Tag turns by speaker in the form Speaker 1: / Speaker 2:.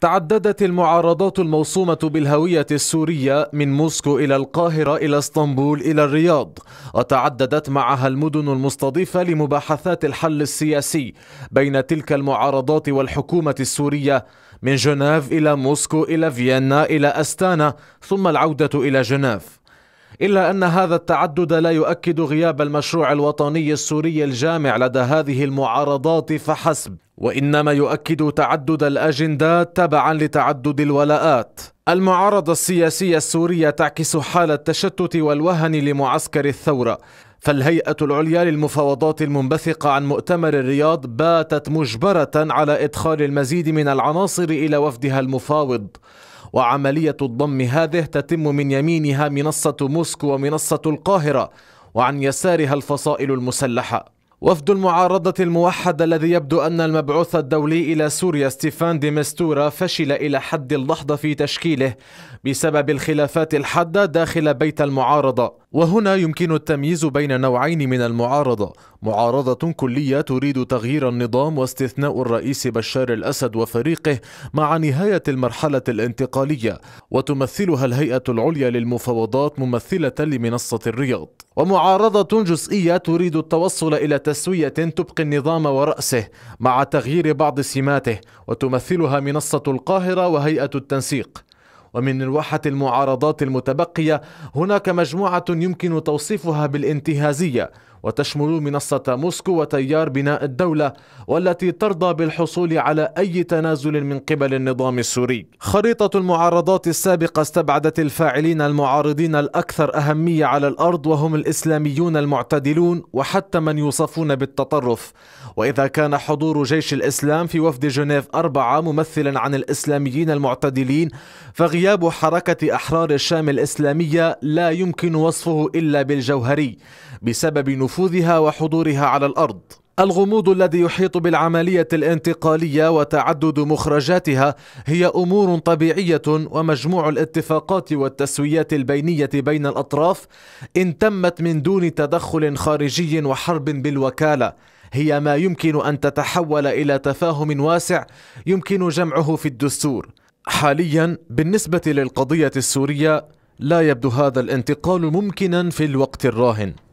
Speaker 1: تعددت المعارضات الموصومة بالهوية السورية من موسكو إلى القاهرة إلى اسطنبول إلى الرياض وتعددت معها المدن المستضيفة لمباحثات الحل السياسي بين تلك المعارضات والحكومة السورية من جنيف إلى موسكو إلى فيينا إلى أستانا ثم العودة إلى جنيف إلا أن هذا التعدد لا يؤكد غياب المشروع الوطني السوري الجامع لدى هذه المعارضات فحسب وإنما يؤكد تعدد الأجندات تبعا لتعدد الولاءات المعارضة السياسية السورية تعكس حال التشتت والوهن لمعسكر الثورة فالهيئة العليا للمفاوضات المنبثقة عن مؤتمر الرياض باتت مجبرة على إدخال المزيد من العناصر إلى وفدها المفاوض وعملية الضم هذه تتم من يمينها منصة موسكو ومنصة القاهرة وعن يسارها الفصائل المسلحة وفد المعارضة الموحدة الذي يبدو أن المبعوث الدولي إلى سوريا ستيفان دي مستورا فشل إلى حد اللحظة في تشكيله بسبب الخلافات الحادة داخل بيت المعارضة وهنا يمكن التمييز بين نوعين من المعارضة معارضة كلية تريد تغيير النظام واستثناء الرئيس بشار الأسد وفريقه مع نهاية المرحلة الانتقالية وتمثلها الهيئة العليا للمفاوضات ممثلة لمنصة الرياض ومعارضة جزئية تريد التوصل إلى تسوية تبقي النظام ورأسه مع تغيير بعض سماته وتمثلها منصة القاهرة وهيئة التنسيق ومن لوحة المعارضات المتبقية هناك مجموعة يمكن توصيفها بالانتهازية وتشمل منصة موسكو وتيار بناء الدولة والتي ترضى بالحصول على أي تنازل من قبل النظام السوري خريطة المعارضات السابقة استبعدت الفاعلين المعارضين الأكثر أهمية على الأرض وهم الإسلاميون المعتدلون وحتى من يوصفون بالتطرف وإذا كان حضور جيش الإسلام في وفد جنيف أربعة ممثلا عن الإسلاميين المعتدلين فغياب حركة أحرار الشام الإسلامية لا يمكن وصفه إلا بالجوهري بسبب نفوذها وحضورها على الأرض الغموض الذي يحيط بالعملية الانتقالية وتعدد مخرجاتها هي أمور طبيعية ومجموع الاتفاقات والتسويات البينية بين الأطراف إن تمت من دون تدخل خارجي وحرب بالوكالة هي ما يمكن أن تتحول إلى تفاهم واسع يمكن جمعه في الدستور حاليا بالنسبة للقضية السورية لا يبدو هذا الانتقال ممكنا في الوقت الراهن